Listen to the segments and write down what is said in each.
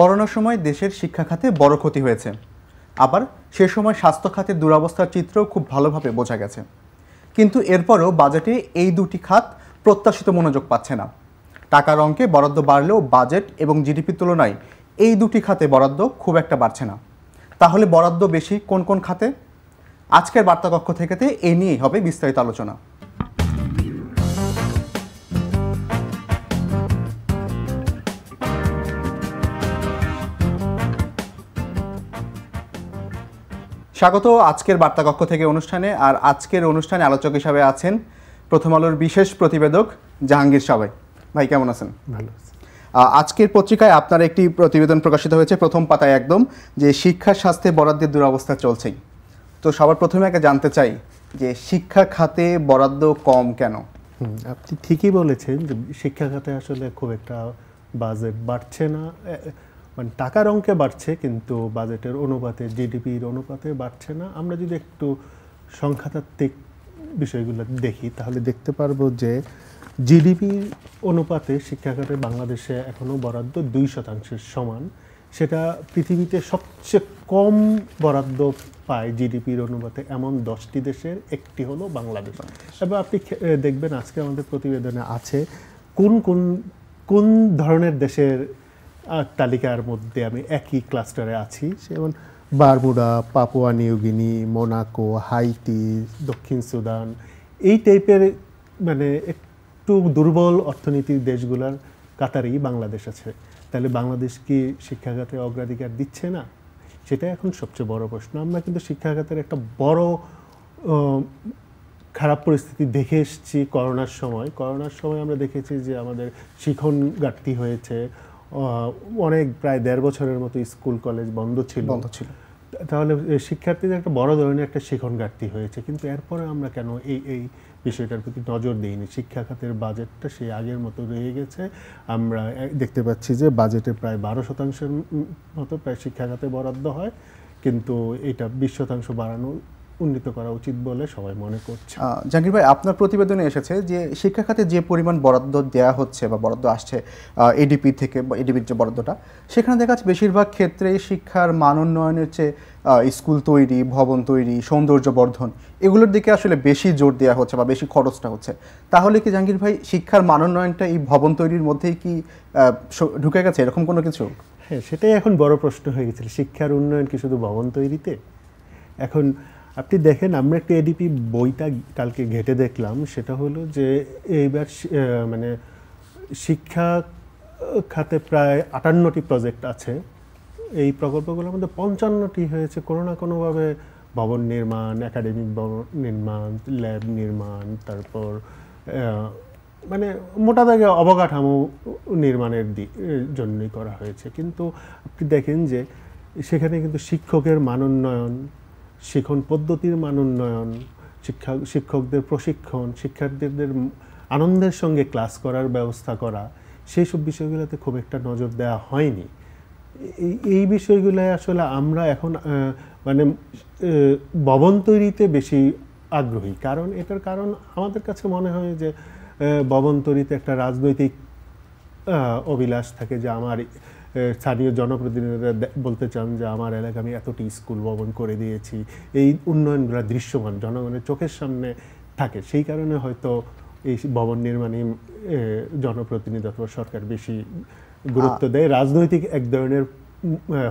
করোনার সময় দেশের শিক্ষা খাতে বড় ক্ষতি হয়েছে আবার সে সময় স্বাস্থ্য খাতের দুরাবস্থার চিত্র খুব ভালোভাবে বোঝা গেছে কিন্তু এরপরও বাজেটে এই দুটি খাত প্রত্যাশিত মনোযোগ পাচ্ছে না টাকার অঙ্কে বরাদ্দ বাড়লেও বাজেট এবং জিডিপি তুলনায় এই দুটি খাতে বরাদ্দ খুব একটা বাড়ছে না তাহলে বরাদ্দ বেশি কোন কোন খাতে আজকের বার্তাকক্ষ থেকেতে এ নিয়েই হবে বিস্তারিত আলোচনা স্বাগত আজকের বার্তাকক্ষ থেকে অনুষ্ঠানে আর আজকের অনুষ্ঠানে আলোচক হিসাবে আছেন প্রথম আলোর বিশেষ প্রতিবেদক জাহাঙ্গীর সবাই ভাই কেমন আছেন ভালো আজকের পত্রিকায় আপনার একটি প্রতিবেদন প্রকাশিত হয়েছে প্রথম পাতায় একদম যে শিক্ষা স্বাস্থ্যে বরাদ্দের দুরবস্থা চলছেই তো সবার প্রথমে আগে জানতে চাই যে শিক্ষা খাতে বরাদ্দ কম কেন আপনি ঠিকই বলেছেন যে শিক্ষা খাতে আসলে খুব একটা বাজেট বাড়ছে না মানে টাকার অঙ্কে বাড়ছে কিন্তু বাজেটের অনুপাতে জিডিপির অনুপাতে বাড়ছে না আমরা যদি একটু সংখ্যাতাত্ত্বিক বিষয়গুলো দেখি তাহলে দেখতে পারবো যে জিডিপির অনুপাতে শিক্ষাখাতে বাংলাদেশে এখনও বরাদ্দ দুই শতাংশের সমান সেটা পৃথিবীতে সবচেয়ে কম বরাদ্দ পায় জিডিপির অনুপাতে এমন দশটি দেশের একটি হলো বাংলাদেশ এবার আপনি দেখবেন আজকে আমাদের প্রতিবেদনে আছে কোন কোন কোন ধরনের দেশের তালিকার মধ্যে আমি একই ক্লাস্টারে আছি যেমন Bermuda Papua New Guinea Monaco Haiti দক্ষিণ সুদান এই টাইপের মানে একটু দুর্বল অর্থনীতির দেশগুলোর কাতারেই বাংলাদেশ আছে তাহলে বাংলাদেশ কি শিক্ষাখাতে অগ্রাধিকার দিচ্ছে না সেটা এখন সবচেয়ে বড় প্রশ্ন আমরা কিন্তু শিক্ষাখাতের একটা বড় খারাপ পরিস্থিতি দেখে এসেছি করোনার সময় করোনার সময় আমরা দেখেছি যে আমাদের শিখন ঘাটতি হয়েছে অনেক প্রায় দেড় বছরের মতো স্কুল কলেজ বন্ধ ছিল বন্ধ ছিল তাহলে শিক্ষার্থীদের একটা বড় ধরনের একটা শিখন ঘাটতি হয়েছে কিন্তু এরপরে আমরা কেন এই এই বিষয়টার প্রতি নজর দিইনি শিক্ষা খাতের বাজেটটা সেই আগের মতো রয়ে গেছে আমরা দেখতে পাচ্ছি যে বাজেটে প্রায় বারো শতাংশের মতো প্রায় শিক্ষা খাতে বরাদ্দ হয় কিন্তু এটা বিশ শতাংশ বাড়ানো উন্নীত করা উচিত বলে সবাই মনে করছে জাহাঙ্গীর ভাই আপনার প্রতিবেদনে এসেছে যে শিক্ষা খাতে যে পরিমাণ বরাদ্দ দেওয়া হচ্ছে বা বরাদ্দ আসছে এডিপি থেকে এডিপির যে বরাদ্দটা সেখানে দেখা যাচ্ছে বেশিরভাগ ক্ষেত্রে শিক্ষার মান উন্নয়নের চেয়ে স্কুল তৈরি ভবন তৈরি সৌন্দর্য বর্ধন এগুলোর দিকে আসলে বেশি জোর দেওয়া হচ্ছে বা বেশি খরচটা হচ্ছে তাহলে কি জাহাঙ্গীর ভাই শিক্ষার উন্নয়নটা এই ভবন তৈরির মধ্যেই কি ঢুকে গেছে এরকম কোনো কিছু হ্যাঁ সেটাই এখন বড় প্রশ্ন হয়ে গেছিল শিক্ষার উন্নয়ন কি শুধু ভবন তৈরিতে এখন আপনি দেখেন আমরা একটা এডিপি বইটা কালকে ঘেটে দেখলাম সেটা হলো যে এইবার মানে শিক্ষা খাতে প্রায় আটান্নটি প্রজেক্ট আছে এই প্রকল্পগুলোর মধ্যে পঞ্চান্নটি হয়েছে কোনো না কোনোভাবে ভবন নির্মাণ একাডেমিক ভবন নির্মাণ ল্যাব নির্মাণ তারপর মানে মোটা দাগে অবকাঠামো নির্মাণের জন্যই করা হয়েছে কিন্তু আপনি দেখেন যে সেখানে কিন্তু শিক্ষকের মানোন্নয়ন শিক্ষণ পদ্ধতির মান উন্নয়ন শিক্ষা শিক্ষকদের প্রশিক্ষণ শিক্ষার্থীদের আনন্দের সঙ্গে ক্লাস করার ব্যবস্থা করা সেই সব বিষয়গুলোতে খুব একটা নজর দেওয়া হয়নি এই বিষয়গুলো আসলে আমরা এখন মানে ভবন তৈরিতে বেশি আগ্রহী কারণ এটার কারণ আমাদের কাছে মনে হয় যে ভবন তৈরিতে একটা রাজনৈতিক অভিলাষ থাকে যে আমার স্থানীয় জনপ্রতিনিধিরা বলতে চান যে আমার এলাকা আমি এতটি স্কুল ভবন করে দিয়েছি এই উন্নয়নগুলো দৃশ্যমান জনগণের চোখের সামনে থাকে সেই কারণে হয়তো এই ভবন নির্মাণে জনপ্রতিনিধি অথবা সরকার বেশি গুরুত্ব দেয় রাজনৈতিক এক ধরনের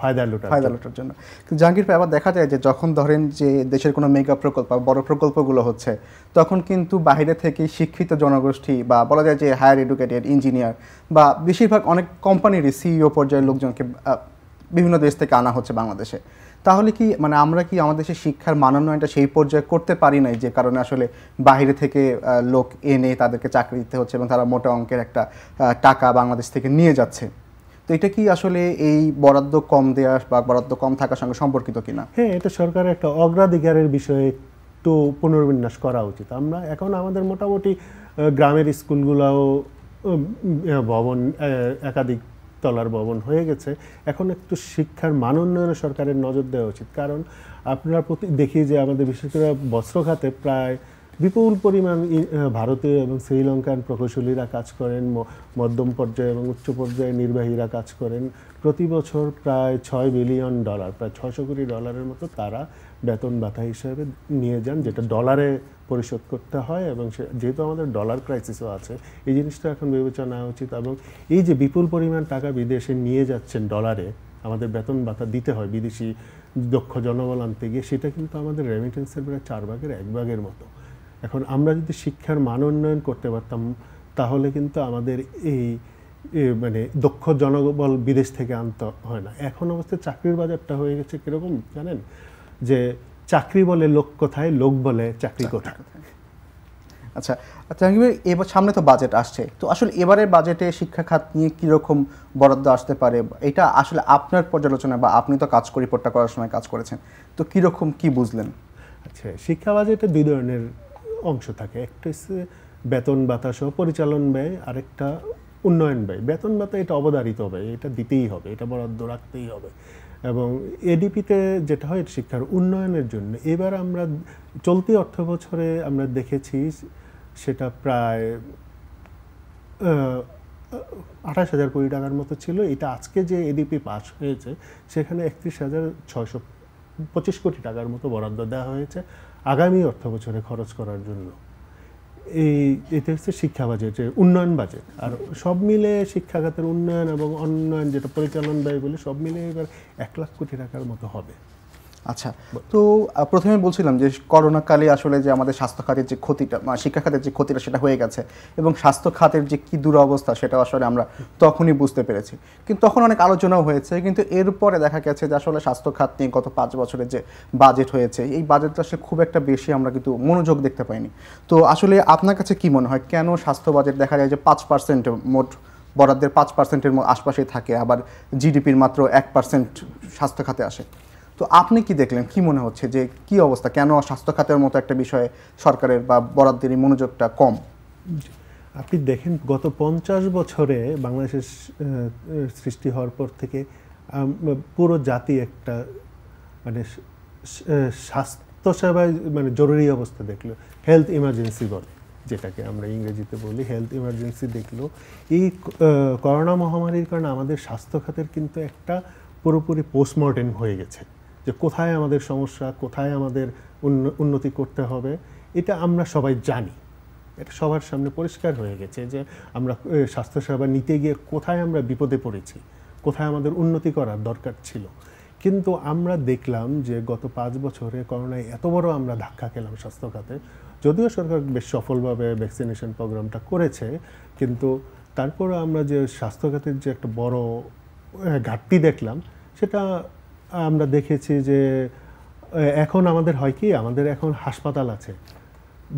ফায়দা লুটার ফায়দা লুটার জন্য কিন্তু জাহাঙ্গীর ভাই আবার দেখা যায় যে যখন ধরেন যে দেশের কোনো মেগা প্রকল্প বা বড় প্রকল্পগুলো হচ্ছে তখন কিন্তু বাইরে থেকে শিক্ষিত জনগোষ্ঠী বা বলা যায় যে হায়ার এডুকেটেড ইঞ্জিনিয়ার বা বেশিরভাগ অনেক কোম্পানিরই সিইও পর্যায়ের লোকজনকে বিভিন্ন দেশ থেকে আনা হচ্ছে বাংলাদেশে তাহলে কি মানে আমরা কি আমাদের দেশে শিক্ষার মানোন্নয়নটা সেই পর্যায়ে করতে পারি নাই যে কারণে আসলে বাইরে থেকে লোক এনে তাদেরকে চাকরি দিতে হচ্ছে এবং তারা মোটা অঙ্কের একটা টাকা বাংলাদেশ থেকে নিয়ে যাচ্ছে তো এটা কি আসলে এই বরাদ্দ কম দেওয়া বা বরাদ্দ কম থাকার সঙ্গে সম্পর্কিত কিনা হ্যাঁ এটা সরকারের একটা অগ্রাধিকারের বিষয়ে একটু পুনর্বিন্যাস করা উচিত আমরা এখন আমাদের মোটামুটি গ্রামের স্কুলগুলোও ভবন একাধিক তলার ভবন হয়ে গেছে এখন একটু শিক্ষার মান উন্নয়নে সরকারের নজর দেওয়া উচিত কারণ আপনারা প্রতি দেখি যে আমাদের বিশেষ করে বস্ত্রঘাতে প্রায় বিপুল পরিমাণ ভারতে এবং শ্রীলঙ্কান প্রকৌশলীরা কাজ করেন মধ্যম পর্যায়ে এবং উচ্চ পর্যায়ে নির্বাহীরা কাজ করেন প্রতি বছর প্রায় ছয় বিলিয়ন ডলার প্রায় ছশো কোটি ডলারের মতো তারা বেতন ভাতা হিসাবে নিয়ে যান যেটা ডলারে পরিশোধ করতে হয় এবং সে যেহেতু আমাদের ডলার ক্রাইসিসও আছে এই জিনিসটা এখন বিবেচনা উচিত এবং এই যে বিপুল পরিমাণ টাকা বিদেশে নিয়ে যাচ্ছেন ডলারে আমাদের বেতন ভাতা দিতে হয় বিদেশি দক্ষ জনবল আনতে গিয়ে সেটা কিন্তু আমাদের রেমিটেন্সের প্রায় চার ভাগের এক ভাগের মতো এখন আমরা যদি শিক্ষার মান উন্নয়ন করতে পারতাম তাহলে কিন্তু আমাদের এই মানে দক্ষ জনবল বিদেশ থেকে আনতে হয় না এখন অবস্থায় চাকরির বাজারটা হয়ে গেছে কীরকম জানেন যে চাকরি বলে লোক কোথায় লোক বলে চাকরি কোথায় আচ্ছা আচ্ছা এবার সামনে তো বাজেট আসছে তো আসলে এবারের বাজেটে শিক্ষা খাত নিয়ে কীরকম বরাদ্দ আসতে পারে এটা আসলে আপনার পর্যালোচনা বা আপনি তো কাজ রিপোর্টটা করার সময় কাজ করেছেন তো কীরকম কি বুঝলেন আচ্ছা শিক্ষা বাজেটে দুই ধরনের অংশ থাকে একটা হচ্ছে বেতন ভাতা সহ পরিচালন ব্যয় আরেকটা উন্নয়ন ব্যয় বেতন ভাতা এটা অবদারিত হবে এটা দিতেই হবে এটা বরাদ্দ রাখতেই হবে এবং এডিপিতে যেটা হয় শিক্ষার উন্নয়নের জন্য এবার আমরা চলতি অর্থ বছরে আমরা দেখেছি সেটা প্রায় আঠাশ হাজার কোটি টাকার মতো ছিল এটা আজকে যে এডিপি পাস হয়েছে সেখানে একত্রিশ হাজার ছয়শো পঁচিশ কোটি টাকার মতো বরাদ্দ দেওয়া হয়েছে আগামী অর্থ বছরে খরচ করার জন্য এই এটা হচ্ছে শিক্ষা বাজেট উন্নয়ন বাজেট আর সব মিলে শিক্ষাগতের উন্নয়ন এবং অন্যান্য যেটা পরিচালন ব্যয়গুলি সব মিলে এবার এক লাখ কোটি টাকার মতো হবে আচ্ছা তো প্রথমে বলছিলাম যে করোনাকালে আসলে যে আমাদের স্বাস্থ্য খাতের যে ক্ষতিটা মানে শিক্ষা খাতের যে ক্ষতিটা সেটা হয়ে গেছে এবং স্বাস্থ্য খাতের যে কী দুরবস্থা সেটা আসলে আমরা তখনই বুঝতে পেরেছি কিন্তু তখন অনেক আলোচনাও হয়েছে কিন্তু এরপরে দেখা গেছে যে আসলে স্বাস্থ্য খাত নিয়ে গত পাঁচ বছরের যে বাজেট হয়েছে এই বাজেটটা আসলে খুব একটা বেশি আমরা কিন্তু মনোযোগ দেখতে পাইনি তো আসলে আপনার কাছে কি মনে হয় কেন স্বাস্থ্য বাজেট দেখা যায় যে পাঁচ পার্সেন্ট মোট বরাদ্দের পাঁচ পার্সেন্টের আশপাশে থাকে আবার জিডিপির মাত্র এক পার্সেন্ট স্বাস্থ্য খাতে আসে তো আপনি কি দেখলেন কি মনে হচ্ছে যে কি অবস্থা কেন স্বাস্থ্য খাতের মতো একটা বিষয়ে সরকারের বা বরাদ্দের মনোযোগটা কম আপনি দেখেন গত পঞ্চাশ বছরে বাংলাদেশের সৃষ্টি হওয়ার পর থেকে পুরো জাতি একটা মানে স্বাস্থ্যসেবায় মানে জরুরি অবস্থা দেখলো হেলথ ইমার্জেন্সি বলে যেটাকে আমরা ইংরেজিতে বলি হেলথ ইমার্জেন্সি দেখলো এই করোনা মহামারীর কারণে আমাদের স্বাস্থ্য খাতের কিন্তু একটা পুরোপুরি পোস্টমর্টেম হয়ে গেছে যে কোথায় আমাদের সমস্যা কোথায় আমাদের উন্নতি করতে হবে এটা আমরা সবাই জানি এটা সবার সামনে পরিষ্কার হয়ে গেছে যে আমরা স্বাস্থ্যসেবা নিতে গিয়ে কোথায় আমরা বিপদে পড়েছি কোথায় আমাদের উন্নতি করার দরকার ছিল কিন্তু আমরা দেখলাম যে গত পাঁচ বছরে করোনায় এত বড় আমরা ধাক্কা খেলাম স্বাস্থ্য খাতে যদিও সরকার বেশ সফলভাবে ভ্যাকসিনেশন প্রোগ্রামটা করেছে কিন্তু তারপরে আমরা যে স্বাস্থ্য খাতের যে একটা বড় ঘাটতি দেখলাম সেটা আমরা দেখেছি যে এখন আমাদের হয় কি আমাদের এখন হাসপাতাল আছে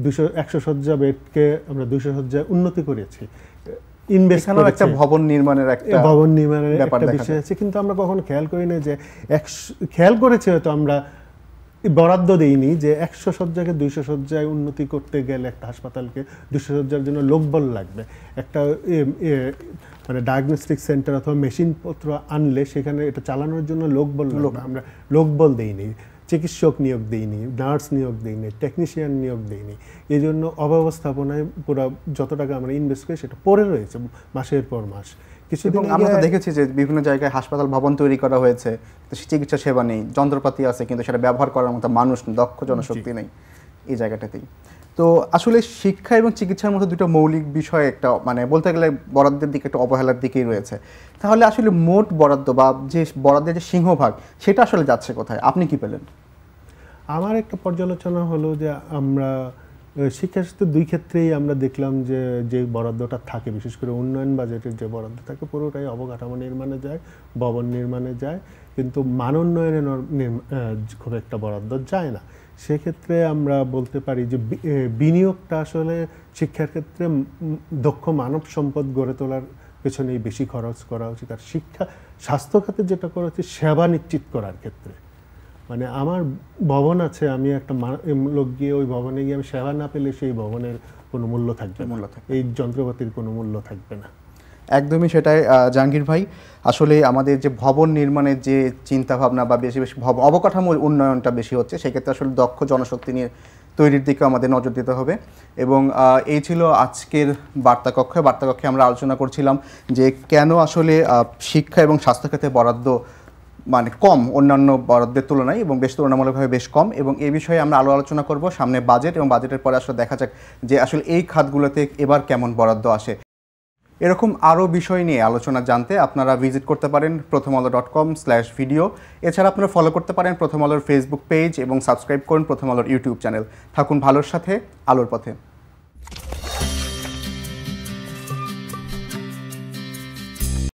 দুশো একশো শয্যা বেডকে আমরা দুশো শয্যায় উন্নতি করেছি ইনভেস্টমেন্ট একটা ভবন নির্মাণের একটা ভবন নির্মাণের একটা বিষয় আছে কিন্তু আমরা কখনো খেয়াল করি না যে খেয়াল করেছি হয়তো আমরা বরাদ্দ দিইনি যে একশো শয্যাকে দুইশো শয্যায় উন্নতি করতে গেলে একটা হাসপাতালকে দুশো শয্যার জন্য লোকবল লাগবে একটা মানে ডায়াগনস্টিক সেন্টার অথবা মেশিনপত্র আনলে সেখানে এটা চালানোর জন্য লোক বললো আমরা লোকবল দেইনি চিকিৎসক নিয়োগ দেইনি নার্স নিয়োগ দেইনি টেকনিশিয়ান নিয়োগ দেইনি এই জন্য অব্যবস্থাপনায় পুরো যত টাকা আমরা ইনভেস্ট করি সেটা পড়ে রয়েছে মাসের পর মাস কিছুদিন আমরা তো দেখেছি যে বিভিন্ন জায়গায় হাসপাতাল ভবন তৈরি করা হয়েছে চিকিৎসা সেবা নেই যন্ত্রপাতি আছে কিন্তু সেটা ব্যবহার করার মতো মানুষ দক্ষ জনশক্তি নেই এই জায়গাটাতেই তো আসলে শিক্ষা এবং চিকিৎসার মধ্যে দুটো মৌলিক বিষয় একটা মানে বলতে গেলে বরাদ্দের দিকে একটা অবহেলার দিকেই রয়েছে তাহলে আসলে মোট বরাদ্দ বা যে বরাদ্দের যে সিংহভাগ সেটা আসলে যাচ্ছে কোথায় আপনি কি পেলেন আমার একটা পর্যালোচনা হলো যে আমরা শিক্ষাক্ষেত্রে দুই ক্ষেত্রেই আমরা দেখলাম যে যে বরাদ্দটা থাকে বিশেষ করে উন্নয়ন বাজেটের যে বরাদ্দ থাকে পুরোটাই অবকাঠামো নির্মাণে যায় ভবন নির্মাণে যায় কিন্তু মানোন্নয়নে খুব একটা বরাদ্দ যায় না সেক্ষেত্রে আমরা বলতে পারি যে বিনিয়োগটা আসলে শিক্ষার ক্ষেত্রে দক্ষ মানব সম্পদ গড়ে তোলার পেছনেই বেশি খরচ করা উচিত আর শিক্ষা স্বাস্থ্য খাতে যেটা করা উচিত সেবা নিশ্চিত করার ক্ষেত্রে মানে আমার ভবন আছে আমি একটা লোক গিয়ে ওই ভবনে গিয়ে আমি সেবা না পেলে সেই ভবনের কোনো মূল্য থাকবে মূল্য থাকবে এই যন্ত্রপাতির কোনো মূল্য থাকবে না একদমই সেটাই জাহাঙ্গীর ভাই আসলে আমাদের যে ভবন নির্মাণের যে চিন্তাভাবনা বা বেশি বেশি অবকাঠামোর উন্নয়নটা বেশি হচ্ছে সেক্ষেত্রে আসলে দক্ষ জনশক্তি নিয়ে তৈরির দিকে আমাদের নজর দিতে হবে এবং এই ছিল আজকের বার্তাকক্ষে বার্তাকক্ষে আমরা আলোচনা করছিলাম যে কেন আসলে শিক্ষা এবং স্বাস্থ্যক্ষেত্রে বরাদ্দ মানে কম অন্যান্য বরাদ্দের তুলনায় এবং বেশ তুলনামূলকভাবে বেশ কম এবং এই বিষয়ে আমরা আলো আলোচনা করব সামনে বাজেট এবং বাজেটের পরে আসলে দেখা যাক যে আসলে এই খাতগুলোতে এবার কেমন বরাদ্দ আসে এরকম আরও বিষয় নিয়ে আলোচনা জানতে আপনারা ভিজিট করতে পারেন প্রথম আলো ডট কম স্ল্যাশ ভিডিও এছাড়া আপনারা ফলো করতে পারেন প্রথম আলোর ফেসবুক পেজ এবং সাবস্ক্রাইব করুন প্রথম আলোর ইউটিউব চ্যানেল থাকুন ভালোর সাথে আলোর পথে